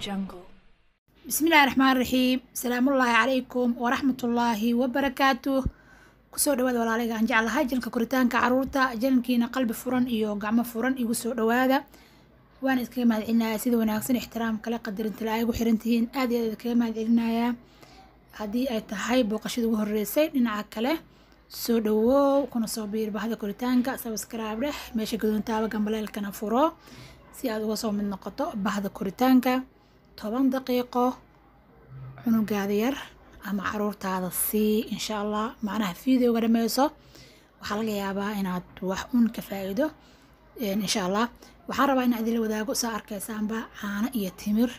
jungle raxmaan raxiim salaamullaahi calaykum waraxmatullaahi wabarakaatuh kusoo dhawaada walaaliga aan jeclahay janalka koritaanka caruurta janalkiina qalbi furan iyo gacmo furan igu soo dhawaada waana iskaga mahad celinayaa sida wanaagsan ixtiraam kale qadarintalaa ay ugu xirantihiin aad iyo aad kaga mahad celinayaa haddii ay tahay booqashada ugu horeysay dhinaca kale soo dhawoow kuna soo biir bahda koritaanka sabskrib dheh meesha gadoontaaba gambaleelkana furo si aad uga soo mid noqoto bahda koritaanka toban daqiiqo cunugaada yar ama caruurtaada sii insha allah macnaha videoga dhameyso waxaa laga yaabaa inaad wax un ka faa'iido insha allah waxaan rabaa inaan idinla wadaago saa arkaysaanba caano iyo timir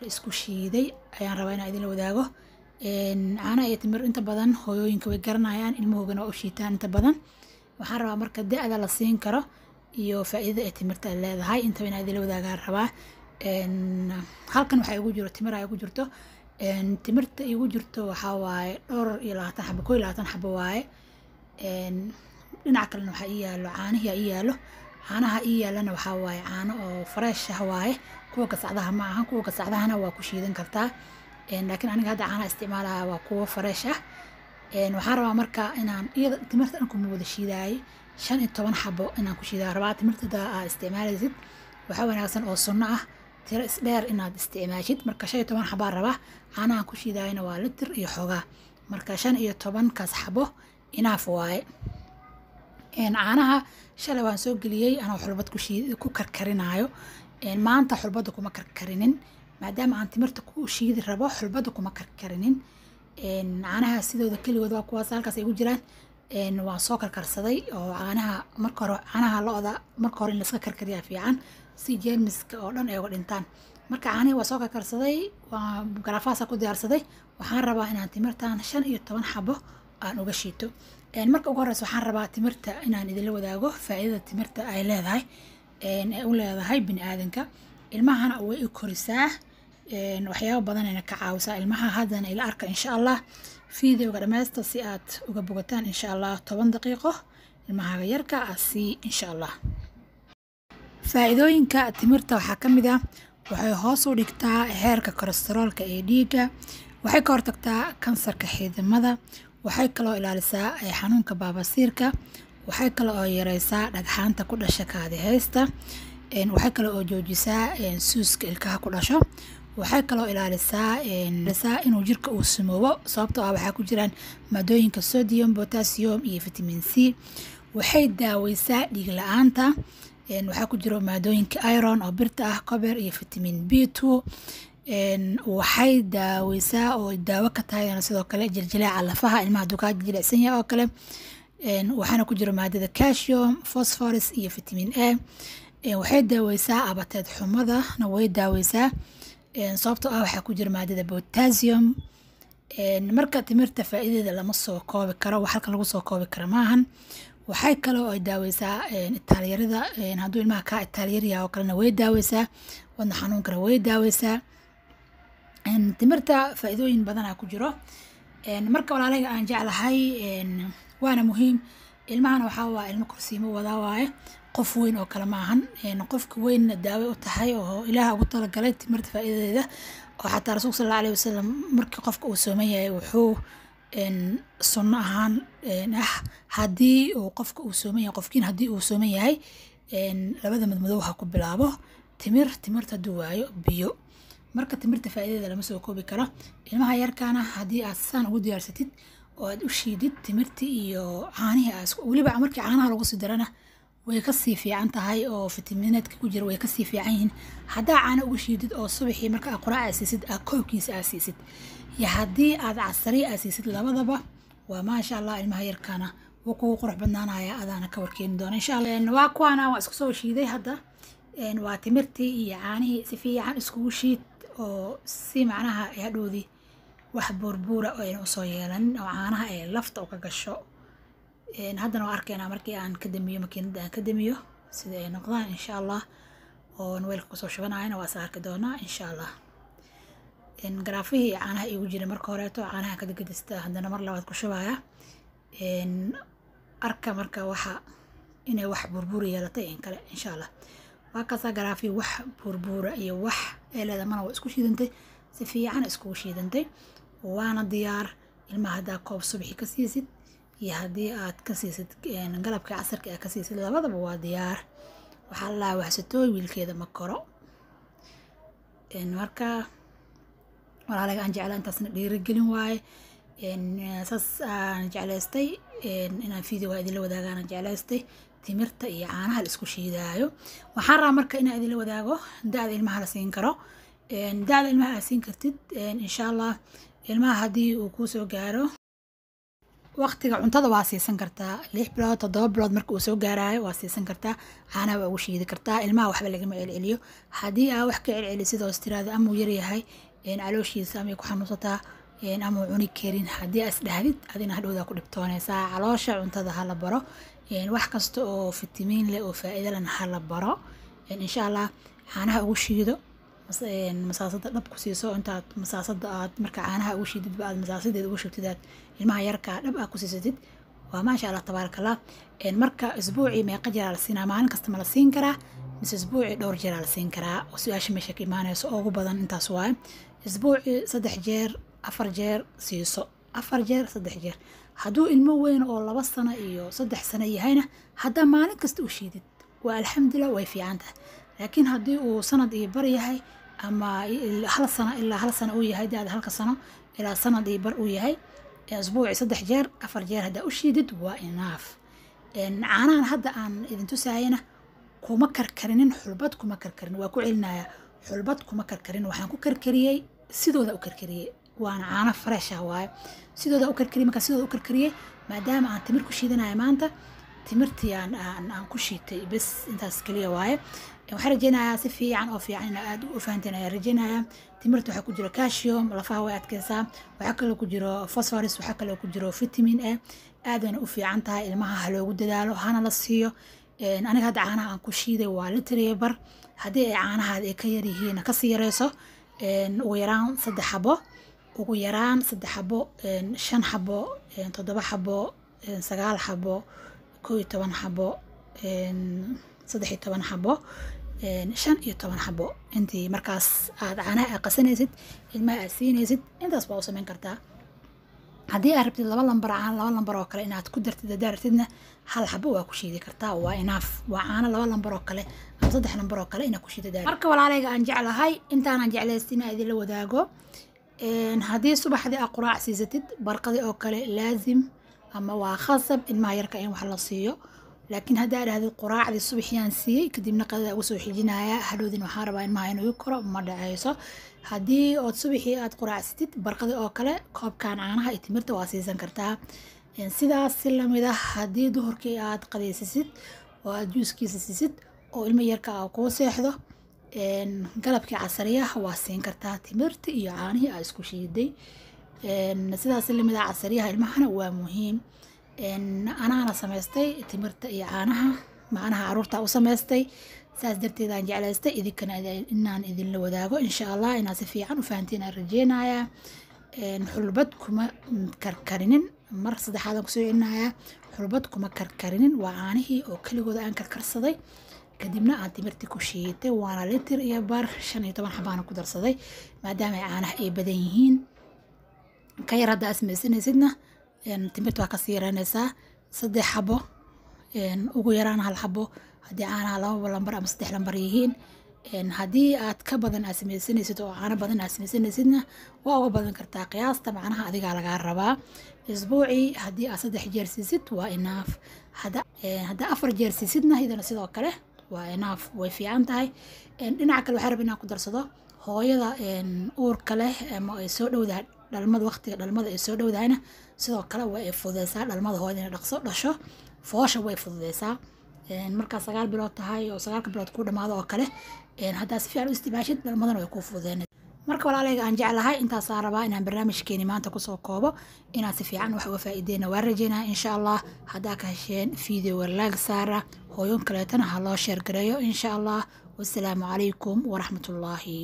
la isku shiiday ayaan rabaa inaan idinla wadaago caanaha iyo timir inta badan hooyooyinka way garanayaan ilmahoogana u shiitaan inta badan waxaan rabaa marka da-da la siin karo iyo faa'iidada ay timirta leedahay intaba inaan idinla wadaagaan rabaa halkan waxaa igu jiro timir aa igu jirto timirta igu jirto waxaa waaye dhowr iyo labaatan xabo koo iyo labaatan xabo waaye dhinaca kalena waxaa ii yaalo caanihiaa ii yaalo caanaha ii yaalana waxaa waaye caano oo fresh ah waaye kuwa gasacdaha ma ahan kuwa gasacdahana waa ku shiidan kartaa laakiin aniga hadda caanaha isticmaalaha waa kuwo fresh ah waxaan rabaa marka inaan iyada timirta dhan wada shiidaayay shan iyo toban xabo inaan ku shiidaa rabaa timirta aa isticmaalaysid waxaa wanaagsan oo sunno ah tiro isdheer inaad isticmaashid marka shan iyo toban xabaa raba caanahan ku shiidaayana waa litir iyo xoogaa marka shan iyo tobankaas xabo inaaf waaye caanaha shalay waan soo geliyey anoo xulbad ku karkarinaayo maanta xulbadda kuma karkarinin maadaama aan timirta ku shiidi rabo xulbadda kuma karkarinin caanaha sidooda keligood waa kuwaas halkaas ay ugu jiraan waan soo karkarsaday oo caanaha marka hore caanaha lo-da marka hore in laiska karkariyaa fiican si jeermiska oo dhan ay uga dhintaan marka caanihi waa soo karkarsaday waa garaafaasa ku diyaarsaday waxaan rabaa inaan timirtan shan iyo toban xabo aan uga shiito marka ugu horreysa waxaan rabaa timirta inaan idinla wadaago faa'iidada timirta ay leedahay ay u leedahay bini aadanka ilmahana way u korisaa waxyaaba badanayna ka caawisaa ilmaha haddana ila arka insha allah fiidowga dhammaysta si aad uga bogataan insha allah toban daqiiqo ilmahaaga yarka aad sii insha allah faa'iidooyinka timirta waxaa ka mid ah waxay hoos u dhigtaa heerka kolestaroolka ee dhiigga waxay ka hortagtaa kansarka xiidamada waxay kaloo ilaalisaa xanuunka baabasiirka waxay kale oo yareysaa dhagxaanta ku dhasha kaadiheysta waxay kale oo joojisaa suuska ilkaha ku dhasho waxay kaloo ilaalisaa inuu jirka uu sumoobo sababtoo ah waxaa ku jiraan maadooyinka sodium potassium iyo vitamin c waxay daaweysaa dhiig la-aanta waxaa ku jiro maadooyinka iron oo birta ah cober iyo vitamin b two waxay daaweysaa oo daawo ka tahay sidoo kale jiljileeca lafaha ilmaha dukaa jilicsan yahay oo kale waxaana ku jira maadada calcium phosphorus iyo vitamin a waxay daaweysaa abateed xumadana way daaweysaa sababtoo ah waxaa ku jira maadada potassium marka timirta faa'iideeda lama soo koobi karo wax halkan lagu soo koobi karo maahan waxay kale ay daaweysaa itaalyarida hadduu ilmaha kaa itaalyariya oo kalena way daaweysaa wadna xanuun kale way daaweysaa timirta faa-iidooyin badanaa ku jiro marka walaalahayga aan jeclahay waana muhiim ilmahana waxaa waaya ilmo korsiimo wadaa waaye qof weyn oo kale maahan qofka weynna daawo u tahay oo ilaaha ugu talagalay timirta faa-iidadeeda oo xataa rasuulka sala alla alayhi wasalam markii qofka uu sooman wuxuu sunno ahaan ah haddii uu qofka uu sooman yahay qofkiin haddii uu sooman yahay labada madmadow ha ku bilaabo timir timirta hadduu waayo biyo marka timirta faa'iidadeeda lama soo koobi karo ilmaha yarkaana haddii aad saan ugu diyaarsatid oo aad u shiidid timirtii iyo caanihii aas weliba markii caanaha lagu sii darana way kasii fiican tahay oo fitamiinadka ku jira way kasii fiican yihiin haddaa caano uga shiidid oo subaxii marka aqora aa siisid aa koobkiisa aa siisid iyo haddii aad casari aa siisid labadaba waa maasha allah ilmaha yarkaana wuu kugu qurux badnaanaya adaana ka warkeeni doona insha allah waa kuwaana waa isku soo shiiday hadda waa timirtii iyo caanihii si fiican iskugu shiid oo si macnaha hadhowdii wax buurbuura oo ayna usoo yeelanin oo caanaha ay lafta uga gasho haddana waa arkaynaa markii aan ka damiyo makiinada aan ka damiyo sida ay noqdaan insha allah oon weelka kusoo shubanayana waa isa arki doonaa insha allah garaafihii caanaha iigu jira marka horeeto caanaha kadagadista haddana mar labaad ku shubaya arka marka waxa inay wax burbur yeelatay in kale insha allah waa garaafihii wax burbuura iyo wax eeleeda mana waa isku shiidantay si fiican iskugu shiidantay waana diyaar ilmaha haddaa koob subixi ka siisid iyo haddii aad ka siisid galabkii casarka aad ka siisid labadaba waa diyaar waxaa la dhahaa waxsatooy wiilkeeda ma koro marka walaalaga aan jeclaa intaasna dhiirigelin waaye saas aan jeclaystay inaan video waa idinla wadaagaana jeclaystay timirta iyo caanaha la shiidaayo waxaan rabaa marka inaan idinla wadaago da-da ilmaha la siin karo da-da ilmaha aad siin kartid insha allah ilmaha haddii uu kuusoo gaaro waqtiga cuntada waa siisan kartaa lix bilood todoba bilood marka uu soo gaaraayo waa siisan kartaa caanaha waa ugu shiidi kartaa ilmaha waxba lagama celceliyo haddii aa wax ka celceli sidoos tiraada amuu yaryahay calooshiisa amay ku xanuunsataa amuu cuni karin haddii aas dhahdid adina hadhowdaa ku dhibtoonaysaa caloosha cuntada ha la baro wax kasta oo fitamiin leh oo faa'iido lena ha la baro insha allah caanaha ugu shiido Eh, masaasada dhab ku siiso intaad masaasada aad marka caanaha ugu shiididba aad masaasadeed ugu shubtid ilmaha yarka dhab aad ku siisatid waa maasha allah tabaarakallah marka isbuucii meeqa jeraa la siinaa maalin kastama la siin karaa mise isbuucii dhowr jeraa la siin karaa su-aasha meesha ka imaanayso ugu badan intaas waaye isbuucii saddex jeer afar jeer siiso afar jeer saddex jeer hadduu ilmo weyn oo laba sano iyo saddex sano yahayna haddaa maalin kasta u shiidid waa alxamdulilah way fiican laakiin haddii uu sanad iyo bar yahay ama hal sano ilaa hal sano uu yahay daada halka sano ilaa sanad sanadii bar uu yahay asbuuci saddex jeer afar jeer haddaa u shiidid waa inaaf caanahan hadda aan idin tusaayana kuma karkarinin xulbad kuma karkarin waa ku celinayaa xulbad kuma karkarin waxaan ku karkariyey sidooda u karkariyey waana caano fareesha ah, waaye sidooda u karkariyey markaa sidooda u karkariyey maadaama aan timir ku shiidanaya maanta timirtii aan aan ku shiitay bes intaas keliya waaye waxaan rajeynayaa si fiican oo fiican ina aada u fahanteen ayaan rajeynayaa timirta waxaa ku jiro calcium lafaha way adkeysaa waxaa kaloo ku jiro phosphorus waxaa kaloo ku jiro vitamin e aadayna u fiican tahay ilmaha ha loogu dadaalo hana la siiyo aniga hadda caanaha aan ku shiiday waa litir bar haddii ay caanahaada ay ka yaryihiin kasii yareyso ugu yaraan saddex xabo ugu yaraan saddex xabo shan xabo toddoba xabo sagaal xabo kow iyo toban xabo saddex iyo toban xabo shan iyo toban xabo intii markaas aada caanaha aad qasanaysid ilmaha aad siinaysid intaas baa u samayn kartaa haddii aad rabtid laba lambar caano laba lambar oo kale inaad ku dartid hadaa rabtidna hal xabo waa ku shiidi kartaa waa inaaf waa caano laba lambar oo kale ama saddex lambar oo kale inaad ku shiidadaa marka walaalayga aan jeclahay intaanaan jeclaysid inaa idinla wadaago haddii subaxdii aad quraac siisatid barqadii oo kale laazim ama waa khasab ilmaha yarka in wax la siiyo laakiin haddaa dhahdo quraacdii subaxyaan siiyey kadibna qadada uga soo xijinaya hadhowdin waxaan rabaa ilmaha inuu koro ma dhaceyso haddii ood subaxii aad quraacsatid barqadii oo kale koobkan caanaha iyo timirta waa siisan kartaa sidaas si lamid ah haddii duhurkii aad qadaysisid oo aad juuskiisa siisid oo ilmo yarka a ah kuu seexdo galabkii casariyaha waa siin kartaa timirta iyo caanihii aa isku shiiday sidaas lamida casaryaha ilmahana waa muhiim anaana samaystay timirta iyo caanaha macnaha caruurtaa u samaystay saas darteed jeclaystay idinkana inaan idinla wadaago insha allah inaa si fiican u fahantiin aan rajeynayaa xulbad kuma karkarinin mar saddexaad kusoo celinayaa xulbad kuma karkarinin waa caanihii oo keligooda aan karkarsaday kadibna aan timirtii ku shiitay waana litir iyo bar shan iyo toban xabaana ku darsaday maadaama caanaha ay badan yihiin ka yar hadda asmaysanaysidna timirta waa kasii yareynaysaa saddex xabo ugu yaraan hal xabo haddii caanaha laba lambar ama saddex lambar yihiin haddii aad ka badan aad samaysanaysid oo caano badan aad samaysanaysidna waa uga badan kartaa qiyaasta macnaha adigaa lagaa rabaa isbuucii haddii aad saddex jeer siisid waa inaaf haddaa afar jeer siisidna iyadana sidoo kale waa inaaf way fiican tahay dhinaca kale waxaa rabay inaan ku darsado hooyada uurka leh ama ay soo dhowdaha dhalmada waqtiga dhalmada ay soo dhowdahayna sidoo kale waa ay fududeysaa dhalmada hooyada inay dhaqso dhasho foosha way fududeysaa markaa sagaal bilood tahay oo sagaalka bilood ku dhamaado oo kale haddaa si fiican u isticmaashid dhalmadana way kuu fududeen marka walaalayga aan jeclahay intaasaan rabaa inaan barnaamijkeeni maanta kusoo koobo inaan si fiican wax uga faa'iideyna waan rajeynaha insha allah haddaa ka hesheen video laag saara hooyon kaleetana ha loo sheergareeyo insha allah wasalaamu calaykum waraxmatullaahi